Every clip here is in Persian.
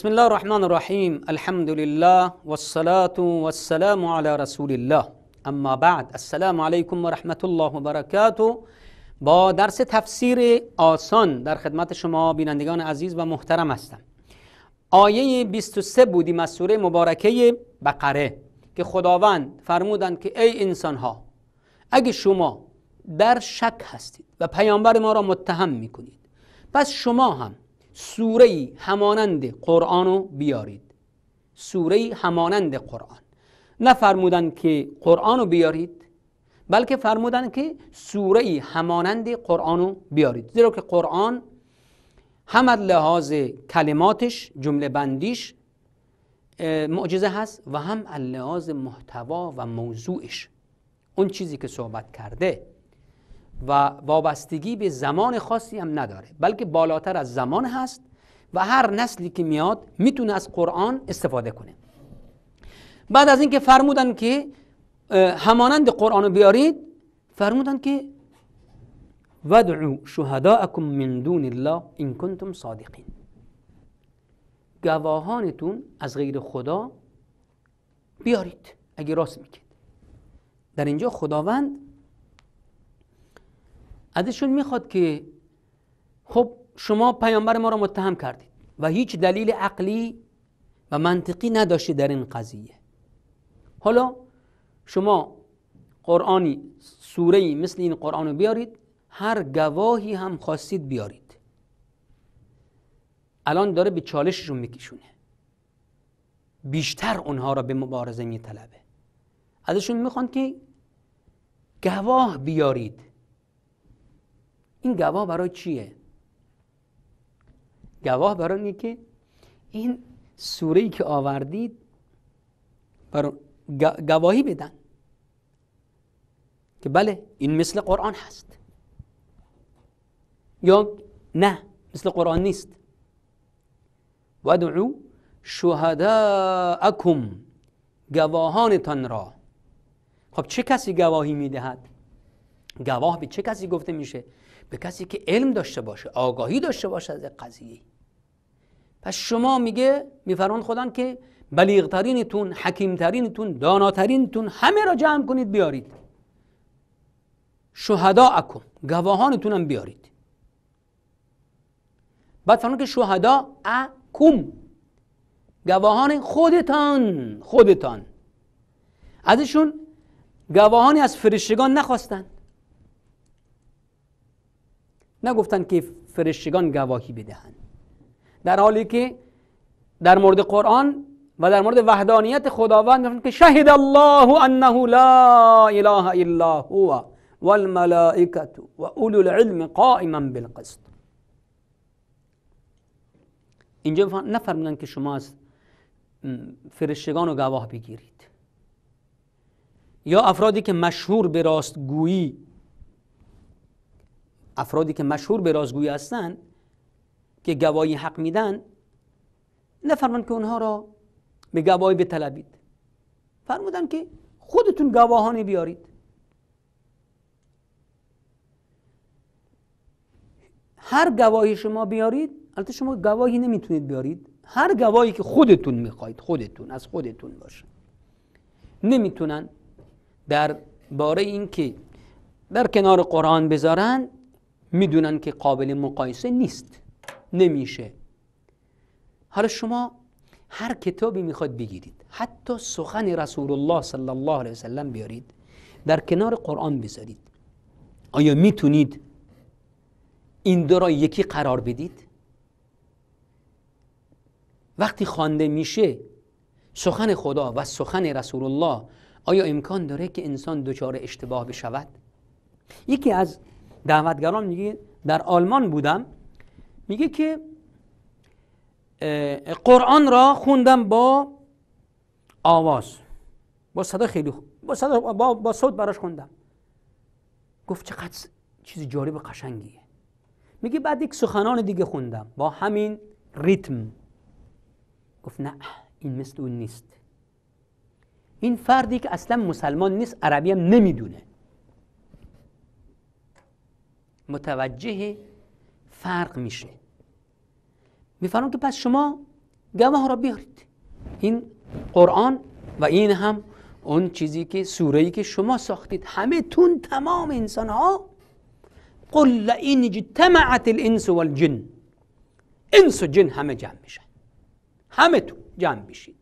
بسم الله الرحمن الرحیم الحمد لله والصلاة والسلام على رسول الله اما بعد السلام علیکم و رحمت الله و برکاته با درس تفسیر آسان در خدمت شما بینندگان عزیز و محترم هستم آیه 23 بودیم از سوره مبارکه بقره که خداوند فرمودند که ای انسان ها اگه شما در شک هستید و پیامبر ما را متهم میکنید پس شما هم سوره همانند قرآن رو بیارید سوره همانند قرآن فرمودن که قرآن رو بیارید بلکه فرمودن که سوره همانند قرآن رو بیارید زیرا که قرآن هم از لحاظ کلماتش جمله بندیش معجزه هست و هم از لحاظ محتوا و موضوعش اون چیزی که صحبت کرده و وابستگی به زمان خاصی هم نداره بلکه بالاتر از زمان هست و هر نسلی که میاد میتونه از قرآن استفاده کنه بعد از اینکه فرمودن که همانند قرآن رو بیارید فرمودن که ودعو شهداءکم من دون الله این کنتم صادقین گواهانتون از غیر خدا بیارید اگه راست میگید در اینجا خداوند ازشون میخواد که خب شما پیامبر ما رو متهم کردید و هیچ دلیل عقلی و منطقی نداشته در این قضیه حالا شما قرآنی سوره مثل این قرآن رو بیارید هر گواهی هم خواستید بیارید الان داره به چالششون میکشونه بیشتر اونها را به مبارزه میطلبه ازشون میخوان که گواه بیارید این گواه برای چیه گواه برای اینه که این سوره ای که آوردید برای گواهی بدن که بله این مثل قرآن هست یا نه مثل قرآن نیست ودعو گواهان تن را خب چه کسی گواهی میدهد گواه به چه کسی گفته میشه به کسی که علم داشته باشه آگاهی داشته باشه از قضیه پس شما میگه میفرون خودان که بلیغترینتون حکیمترینتون داناترینتون همه را جمع کنید بیارید شهدا اکم گواهانتون هم بیارید بعد فرمان که شهدا اکم گواهان خودتان خودتان ازشون گواهانی از فرشتگان نخواستن نگفتن که فرشتگان گواهی بدهند در حالی که در مورد قرآن و در مورد وحدانیت خداوند که شهد الله انه لا اله الا هو والملائکه و اولو العلم قائما بالقسط اینجا نفرمودن که شما از فرشتگان رو گواه بگیرید یا افرادی که مشهور به راستگویی افرادی که مشهور به رازگویی هستند که گواهی حق میدن نفرمان که اونها را به گواهی بطلبید فرمودن که خودتون گواهانی بیارید هر گواهی شما بیارید البته شما گواهی نمیتونید بیارید هر گواهی که خودتون میخواید خودتون از خودتون باشه نمیتونن در باره این که در کنار قرآن بذارن میدونن که قابل مقایسه نیست نمیشه حالا شما هر کتابی میخواد بگیرید حتی سخن رسول الله صلی الله علیه وسلم بیارید در کنار قرآن بذارید آیا میتونید این دو را یکی قرار بدید وقتی خوانده میشه سخن خدا و سخن رسول الله آیا امکان داره که انسان دچار اشتباه بشود یکی از دعوتگران میگه در آلمان بودم میگه که قرآن را خوندم با آواز با صدا خیلی با صدا با, صوت براش خوندم گفت چقدر چیز جالب و قشنگیه میگه بعد یک سخنان دیگه خوندم با همین ریتم گفت نه این مثل اون نیست این فردی که اصلا مسلمان نیست عربی هم نمیدونه متوجه فرق میشه میفرمون که پس شما گواه را بیارید این قرآن و این هم اون چیزی که سوره که شما ساختید همه تون تمام انسان ها قل لئن اجتمعت الانس والجن انس و جن همه جمع میشن همه تو جمع میشید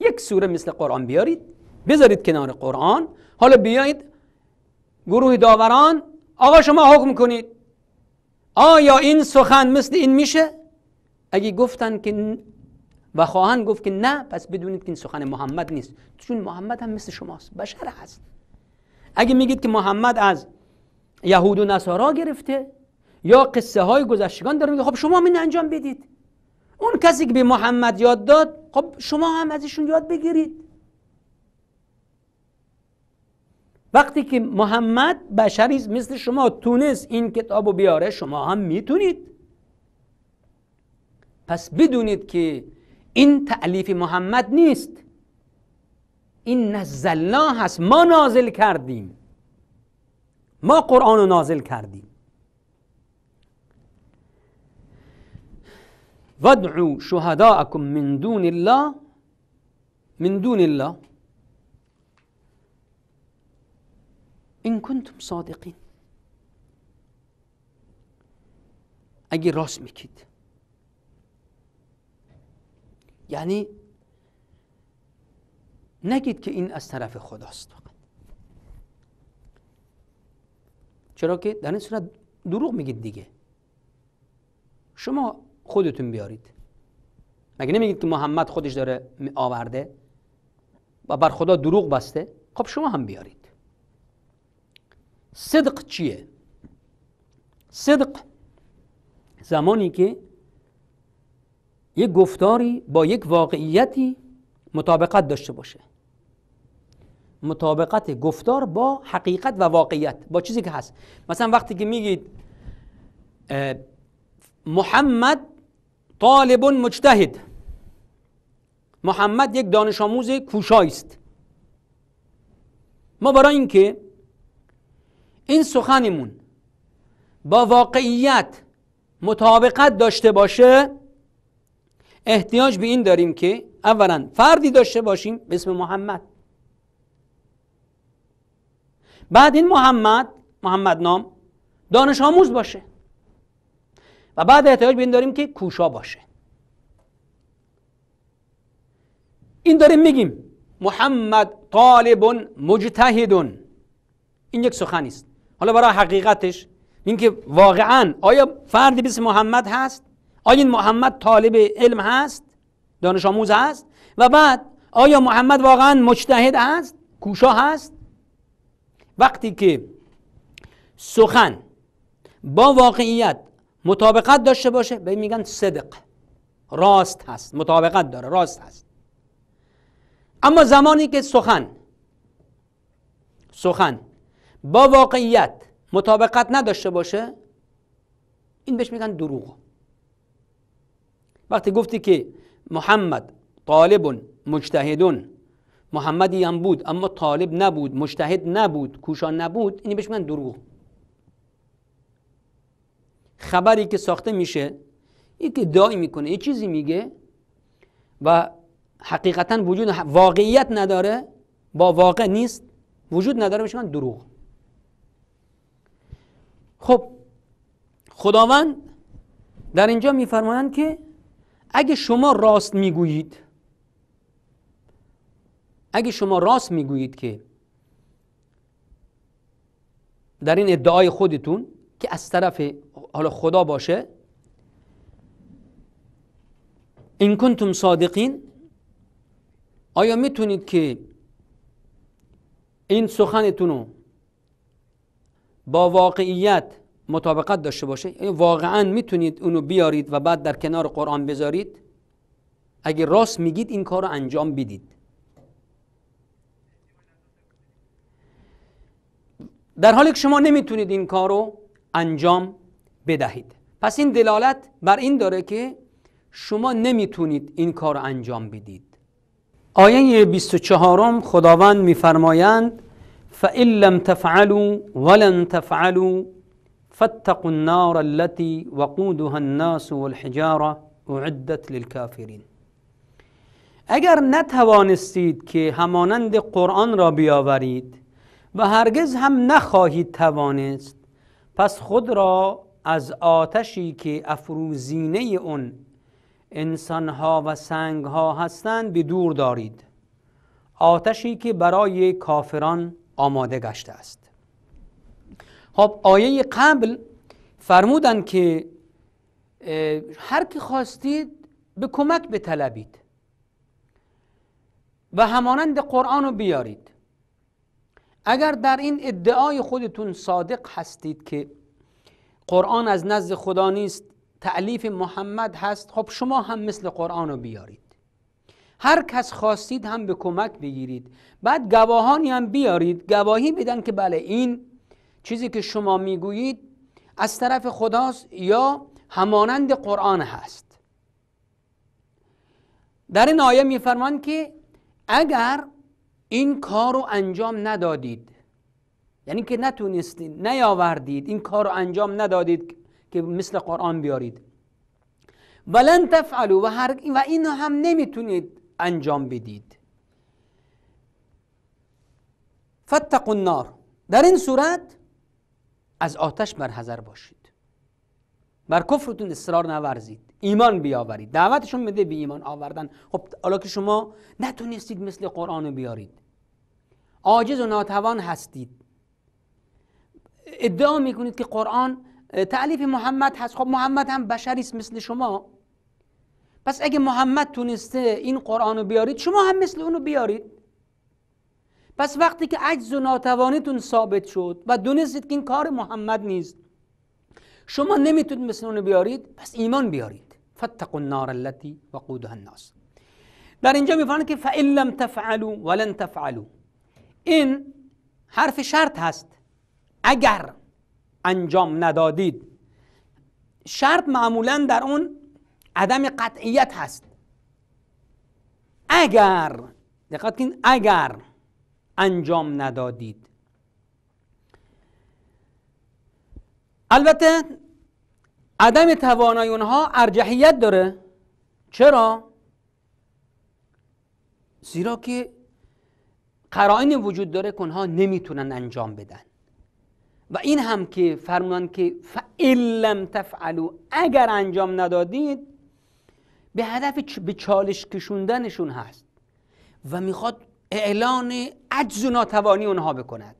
یک سوره مثل قرآن بیارید بذارید کنار قرآن حالا بیایید گروه داوران آقا شما حکم کنید آیا این سخن مثل این میشه اگه گفتن که و خواهن گفت که نه پس بدونید که این سخن محمد نیست چون محمد هم مثل شماست بشر هست اگه میگید که محمد از یهود و نصارا گرفته یا قصه های گذشتگان داره میگه خب شما این انجام بدید اون کسی که به محمد یاد داد خب شما هم ازشون یاد بگیرید وقتی که محمد بشری مثل شما تونست این کتاب رو بیاره شما هم میتونید پس بدونید که این تعلیف محمد نیست این نزلنا هست ما نازل کردیم ما قرآن رو نازل کردیم ودعو شهداءكم من دون الله من دون الله این کنتم صادقین اگه راست میکید یعنی نگید که این از طرف خداست چرا که در این صورت دروغ میگید دیگه شما خودتون بیارید مگه نمیگید که محمد خودش داره آورده و بر خدا دروغ بسته خب شما هم بیارید صدق چیه صدق زمانی که یک گفتاری با یک واقعیتی مطابقت داشته باشه مطابقت گفتار با حقیقت و واقعیت با چیزی که هست مثلا وقتی که میگید محمد طالب مجتهد محمد یک دانش آموز کوشایی است ما برای اینکه این سخنمون با واقعیت مطابقت داشته باشه احتیاج به این داریم که اولا فردی داشته باشیم به اسم محمد بعد این محمد محمد نام دانش آموز باشه و بعد احتیاج به این داریم که کوشا باشه این داریم میگیم محمد طالب مجتهد این یک سخنی است حالا برای حقیقتش اینکه واقعا آیا فردی مثل محمد هست آیا این محمد طالب علم هست دانش آموز هست و بعد آیا محمد واقعا مجتهد هست؟ کوشا هست وقتی که سخن با واقعیت مطابقت داشته باشه به میگن صدق راست هست مطابقت داره راست هست اما زمانی که سخن سخن با واقعیت مطابقت نداشته باشه این بهش میگن دروغ وقتی گفتی که محمد طالب مجتهدون محمدی هم بود اما طالب نبود مجتهد نبود کوشان نبود این بهش میگن دروغ خبری که ساخته میشه که دعای میکنه یه چیزی میگه و حقیقتا وجود واقعیت نداره با واقع نیست وجود نداره بهش میگن دروغ خب خداوند در اینجا میفرمایند که اگه شما راست میگویید اگه شما راست میگویید که در این ادعای خودتون که از طرف حالا خدا باشه این کنتم صادقین آیا میتونید که این سخنتون رو با واقعیت مطابقت داشته باشه یعنی واقعا میتونید اونو بیارید و بعد در کنار قرآن بذارید اگه راست میگید این کار رو انجام بدید در حالی که شما نمیتونید این کار رو انجام بدهید پس این دلالت بر این داره که شما نمیتونید این کار رو انجام بدید آیه 24 خداوند میفرمایند فإن لم تفعلوا ولن تفعلوا فاتقوا النار التي وقودها الناس والحجارة اعدت للكافرين اگر نتوانستید که همانند قرآن را بیاورید و هرگز هم نخواهید توانست پس خود را از آتشی که افروزینه اون انسانها و سنگها هستند به دور دارید آتشی که برای کافران آماده گشته است خب آیه قبل فرمودن که هر که خواستید به کمک بطلبید و همانند قرآن رو بیارید اگر در این ادعای خودتون صادق هستید که قرآن از نزد خدا نیست تعلیف محمد هست خب شما هم مثل قرآن رو بیارید هر کس خواستید هم به کمک بگیرید بعد گواهانی هم بیارید گواهی بدن که بله این چیزی که شما میگویید از طرف خداست یا همانند قرآن هست در این آیه میفرمان که اگر این کار رو انجام ندادید یعنی که نتونستید نیاوردید این کار رو انجام ندادید که مثل قرآن بیارید ولن تفعلو و, و اینو هم نمیتونید انجام بدید فتقوا النار در این صورت از آتش برحضر باشید بر کفرتون اصرار نورزید ایمان بیاورید دعوتشون میده به ایمان آوردن خب حالا که شما نتونستید مثل قرآن بیارید عاجز و ناتوان هستید ادعا میکنید که قرآن تعلیف محمد هست خب محمد هم بشری است مثل شما پس اگه محمد تونسته این قرآن رو بیارید شما هم مثل اونو بیارید پس وقتی که عجز و ناتوانیتون ثابت شد و دونستید که این کار محمد نیست شما نمیتونید مثل اونو بیارید پس ایمان بیارید فتق النار التی وقودها الناس در اینجا میفرمایند که فئن لم تفعلوا ولن تفعلوا این حرف شرط هست اگر انجام ندادید شرط معمولا در اون عدم قطعیت هست اگر دقت کنید اگر انجام ندادید البته عدم توانای اونها ارجحیت داره چرا زیرا که قرائن وجود داره که اونها نمیتونن انجام بدن و این هم که فرمودن که فعلم تفعلو اگر انجام ندادید به هدف به چالش کشوندنشون هست و میخواد اعلان عجز و ناتوانی اونها بکند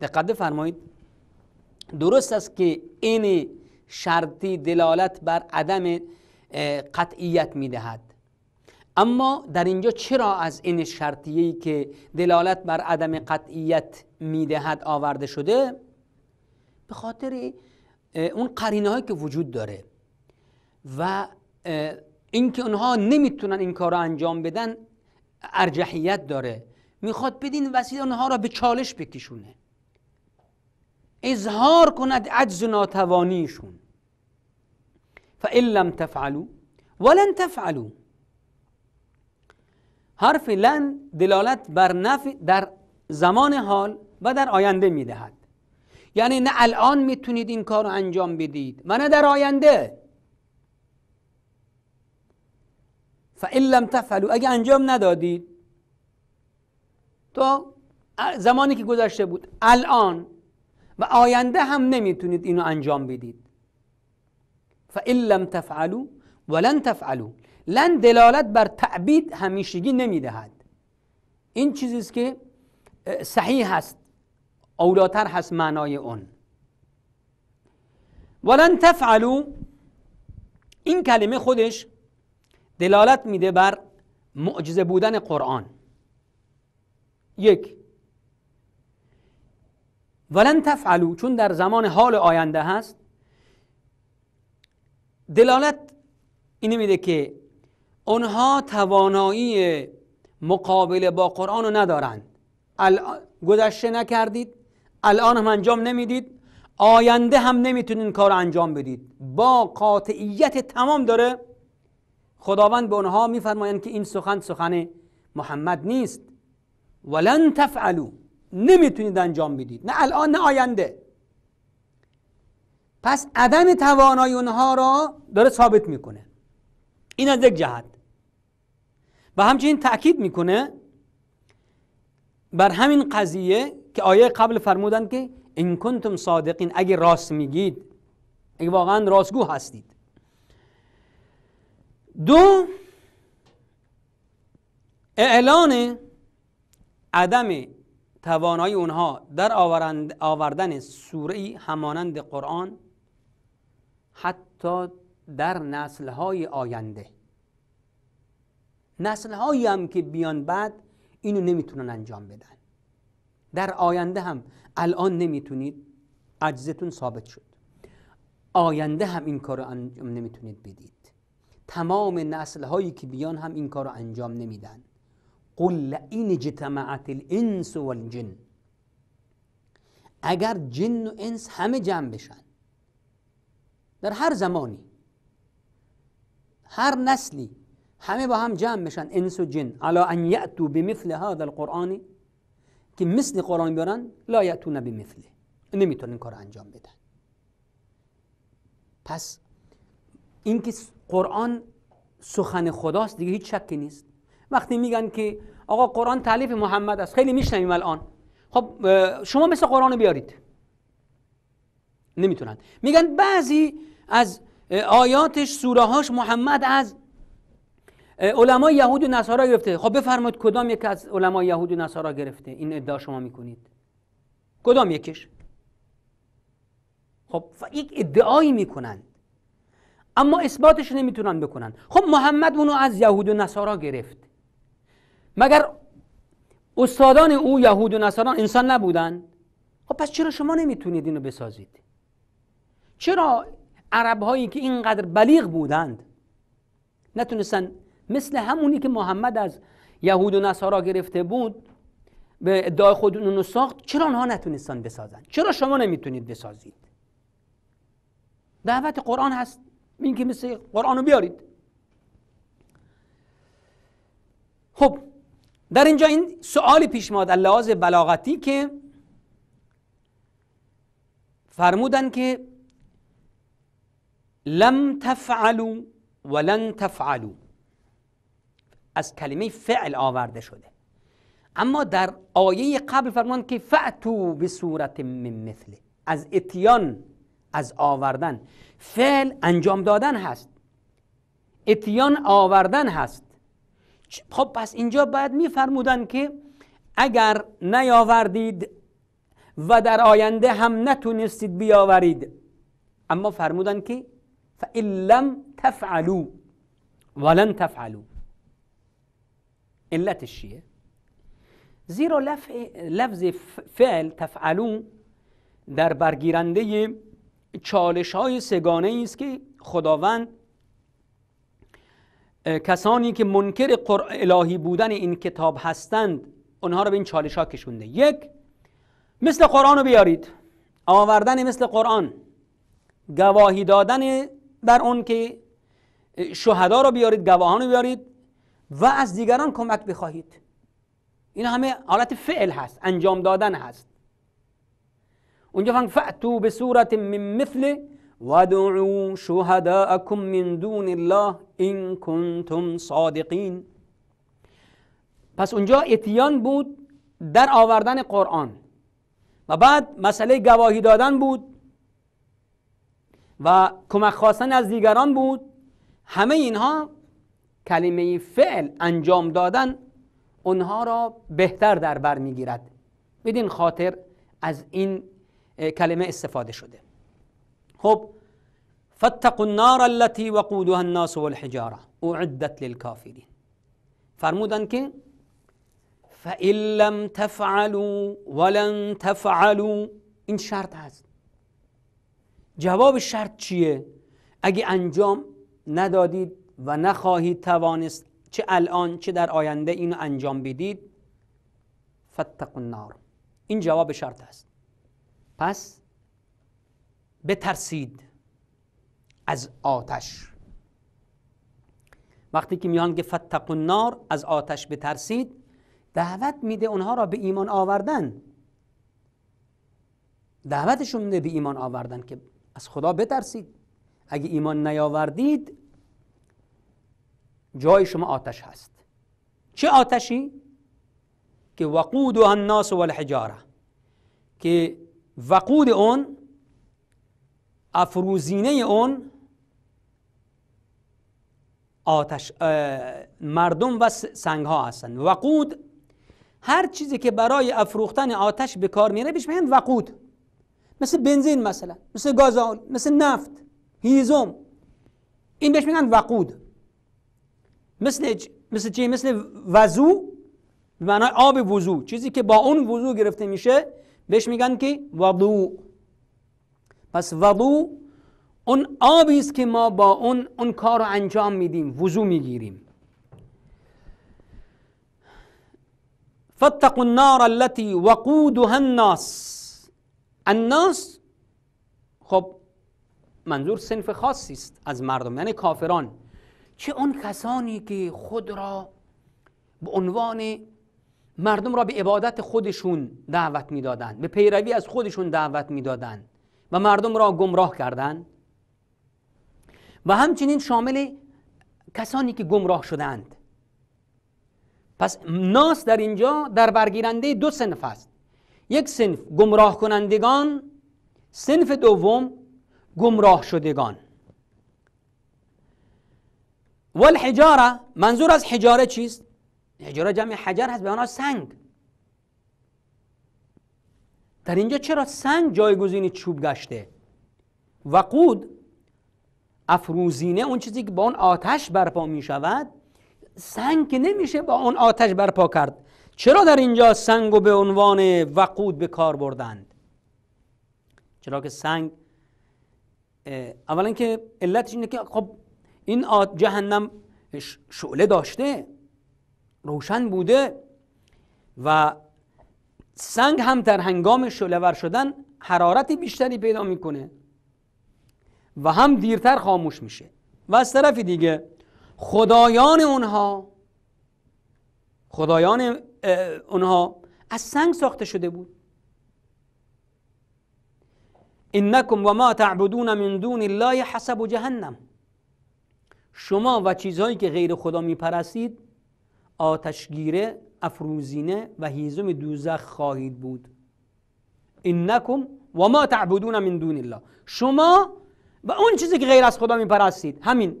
دقت فرمایید درست است که این شرطی دلالت بر عدم قطعیت میدهد اما در اینجا چرا از این شرطی که دلالت بر عدم قطعیت میدهد آورده شده به خاطر اون قرینه که وجود داره و اینکه اونها نمیتونن این کار را انجام بدن ارجحیت داره میخواد بدین وسیله اونها را به چالش بکشونه اظهار کند عجز و ناتوانیشون فئن لم تفعلوا ولن تفعلوا حرف لن دلالت بر نفع در زمان حال و در آینده میدهد یعنی نه الان میتونید این کار رو انجام بدید و نه در آینده فان لم تفعلو اگه انجام ندادید تو زمانی که گذشته بود الان و آینده هم نمیتونید اینو انجام بدید فا لم تفعلو ولن تفعلو لن دلالت بر تعبید همیشگی نمیدهد این چیزی که صحیح هست اولاتر هست معنای اون ولن تفعلو این کلمه خودش دلالت میده بر معجزه بودن قرآن یک ولن تفعلو چون در زمان حال آینده هست دلالت اینه میده که اونها توانایی مقابله با قرآن رو ندارند گذشته نکردید الان هم انجام نمیدید آینده هم نمیتونین کار انجام بدید با قاطعیت تمام داره خداوند به اونها میفرمایند که این سخن سخن محمد نیست ولن تفعلو نمیتونید انجام بدید نه الان نه آینده پس عدم توانایی اونها را داره ثابت میکنه این از یک جهت و همچنین تأکید میکنه بر همین قضیه که آیه قبل فرمودند که این کنتم صادقین اگه راست میگید اگه واقعا راستگو هستید دو اعلان عدم توانایی اونها در آوردن سوره همانند قرآن حتی در نسل های آینده هایی هم که بیان بعد اینو نمیتونن انجام بدن در آینده هم الان نمیتونید عجزتون ثابت شد آینده هم این کار رو نمیتونید بدید تمام نسل هایی که بیان هم این کار رو انجام نمیدن قل این جتمعت الانس والجن اگر جن و انس همه جمع بشن در هر زمانی هر نسلی همه با هم جمع بشن انس و جن الا ان یأتو بمثل هذا القرآن که مثل قرآن بیارن لا یأتون بمثله نمیتونن کار انجام بدن پس اینکه قرآن سخن خداست دیگه هیچ شکی نیست وقتی میگن که آقا قرآن تعلیف محمد است خیلی میشنیم الان خب شما مثل قرآن بیارید نمیتونن میگن بعضی از آیاتش سوره هاش محمد از علمای یهود و نصارا گرفته خب بفرمایید کدام یک از علمای یهود و نصارا گرفته این ادعا شما میکنید کدام یکش خب یک ادعایی میکنن اما اثباتش نمیتونن بکنن خب محمد اونو از یهود و نصارا گرفت مگر استادان او یهود و نصارا انسان نبودن خب پس چرا شما نمیتونید اینو بسازید چرا عرب هایی که اینقدر بلیغ بودند نتونستن مثل همونی که محمد از یهود و نصارا گرفته بود به ادعای خود اونو ساخت چرا آنها نتونستن بسازن چرا شما نمیتونید بسازید دعوت قرآن هست بین که مثل قرآن رو بیارید خب در اینجا این سوال پیش ماد در بلاغتی که فرمودن که لم تفعلوا ولن تفعلو از کلمه فعل آورده شده اما در آیه قبل فرمان که فعتو به صورت من مثله از اتیان از آوردن فعل انجام دادن هست اتیان آوردن هست خب پس اینجا باید میفرمودن که اگر نیاوردید و در آینده هم نتونستید بیاورید اما فرمودن که فإن لم تفعلوا ولن تفعلو علتش چیه زیرا لفظ فعل تفعلو در برگیرنده چالش های سگانه ای است که خداوند کسانی که منکر الهی بودن این کتاب هستند اونها رو به این چالش ها کشونده یک مثل قرآن رو بیارید آوردن مثل قرآن گواهی دادن بر اون که شهدا رو بیارید گواهان رو بیارید و از دیگران کمک بخواهید این همه حالت فعل هست انجام دادن هست اونجا فهم به صورت من مثل ودعو شهداءكم من دون الله این کنتم صادقین پس اونجا اتیان بود در آوردن قرآن و بعد مسئله گواهی دادن بود و کمک خواستن از دیگران بود همه اینها کلمه فعل انجام دادن اونها را بهتر در بر میگیرد بدین خاطر از این کلمه استفاده شده خب فتق النار التي وقودها الناس والحجاره اعدت للکافرین فرمودن که فایلم لم تفعلوا ولن تفعلوا این شرط هست جواب شرط چیه؟ اگه انجام ندادید و نخواهید توانست چه الان چه در آینده اینو انجام بدید فتق النار این جواب شرط است پس بترسید از آتش وقتی که میان که فتقوا النار از آتش بترسید دعوت میده اونها را به ایمان آوردن دعوتشون میده به ایمان آوردن که از خدا بترسید اگه ایمان نیاوردید جای شما آتش هست چه آتشی که وقود و الناس والحجاره که وقود اون افروزینه اون آتش مردم و سنگ ها هستند وقود هر چیزی که برای افروختن آتش به کار میره بهش میگن وقود مثل بنزین مثلا مثل گازال مثل نفت هیزم این بهش میگن وقود مثل چی مثل, مثل وضو به معنای آب وضو چیزی که با اون وضو گرفته میشه بهش میگن که وضو، پس وضو، اون آبی است که ما با اون اون کار رو انجام میدیم وضو میگیریم فاتقوا النار التي وقودها الناس الناس خب منظور صنف خاصی است از مردم یعنی کافران چه اون کسانی که خود را به عنوان مردم را به عبادت خودشون دعوت میدادند به پیروی از خودشون دعوت میدادند و مردم را گمراه کردند و همچنین شامل کسانی که گمراه شدند پس ناس در اینجا در برگیرنده دو سنف است یک سنف گمراه کنندگان سنف دوم گمراه شدگان والحجاره منظور از حجاره چیست حجاره جمع حجر هست به آنها سنگ در اینجا چرا سنگ جایگزین چوب گشته وقود افروزینه اون چیزی که با اون آتش برپا می شود سنگ که نمیشه با اون آتش برپا کرد چرا در اینجا سنگ و به عنوان وقود به کار بردند چرا که سنگ اولا که علتش اینه که خب این جهنم شعله داشته روشن بوده و سنگ هم در هنگام شلور شدن حرارت بیشتری پیدا میکنه و هم دیرتر خاموش میشه و از طرف دیگه خدایان اونها خدایان اونها از سنگ ساخته شده بود انکم و ما تعبدون من دون الله حسب جهنم شما و چیزهایی که غیر خدا میپرستید آتشگیره افروزینه و هیزم دوزخ خواهید بود انکم و ما تعبدون من دون الله شما و اون چیزی که غیر از خدا میپرستید همین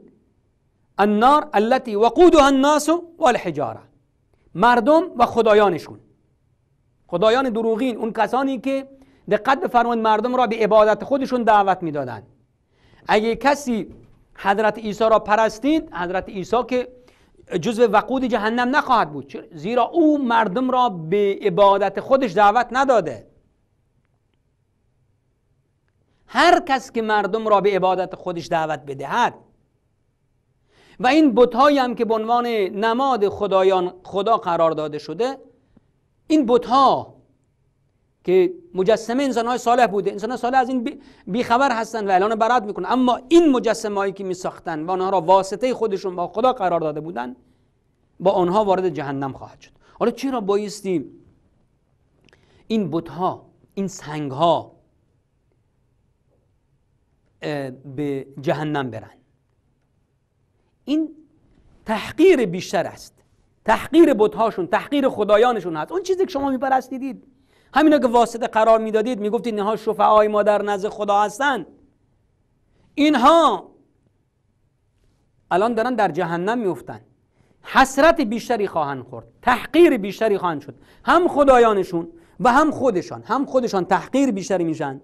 النار التي وقودها الناس والحجاره مردم و خدایانشون خدایان دروغین اون کسانی که دقت فرمان مردم را به عبادت خودشون دعوت میدادند اگه کسی حضرت عیسی را پرستید حضرت عیسی که جزو وقود جهنم نخواهد بود زیرا او مردم را به عبادت خودش دعوت نداده هر کس که مردم را به عبادت خودش دعوت بدهد و این بتهایی هم که به عنوان نماد خدایان خدا قرار داده شده این بتها که مجسمه انسانهای صالح بوده انسان صالح از این خبر هستن و اعلان برات میکنن اما این مجسمه هایی که میساختن و آنها را واسطه خودشون با خدا قرار داده بودن با آنها وارد جهنم خواهد شد حالا چرا بایستی این بتها این سنگ به جهنم برن این تحقیر بیشتر است تحقیر بتهاشون تحقیر خدایانشون هست اون چیزی که شما میپرستیدید همینا که واسطه قرار میدادید میگفتید اینها شفعای ما در نزد خدا هستند اینها الان دارن در جهنم میفتن حسرت بیشتری خواهند خورد تحقیر بیشتری خواهند شد هم خدایانشون و هم خودشان هم خودشان تحقیر بیشتری میشن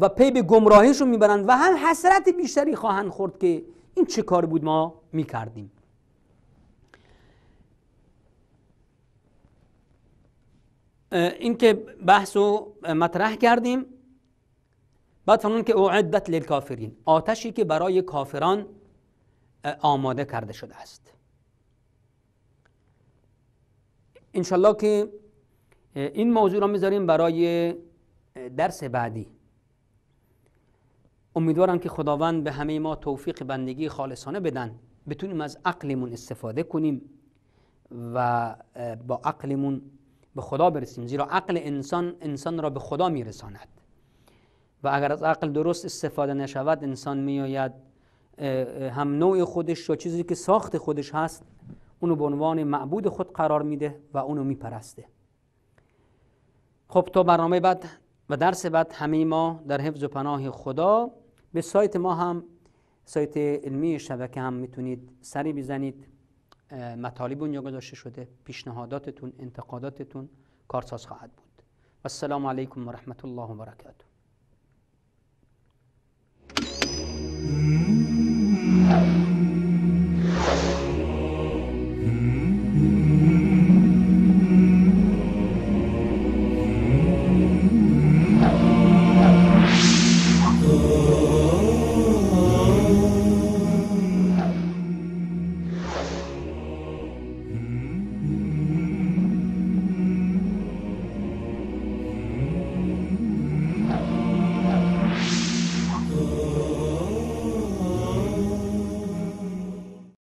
و پی به گمراهیشون میبرند و هم حسرت بیشتری خواهند خورد که این چه کار بود ما میکردیم اینکه که بحث رو مطرح کردیم بعد فرمون که اعدت للکافرین آتشی که برای کافران آماده کرده شده است انشالله که این موضوع را میذاریم برای درس بعدی امیدوارم که خداوند به همه ما توفیق بندگی خالصانه بدن بتونیم از عقلمون استفاده کنیم و با عقلمون به خدا برسیم زیرا عقل انسان انسان را به خدا میرساند و اگر از عقل درست استفاده نشود انسان میآید هم نوع خودش و چیزی که ساخت خودش هست اونو به عنوان معبود خود قرار میده و اونو میپرسته خب تا برنامه بعد و درس بعد همه ما در حفظ و پناه خدا به سایت ما هم سایت علمی شبکه هم میتونید سری بزنید مطالب اونجا گذاشته شده پیشنهاداتتون انتقاداتتون کارساز خواهد بود السلام علیکم و رحمت الله و برکاته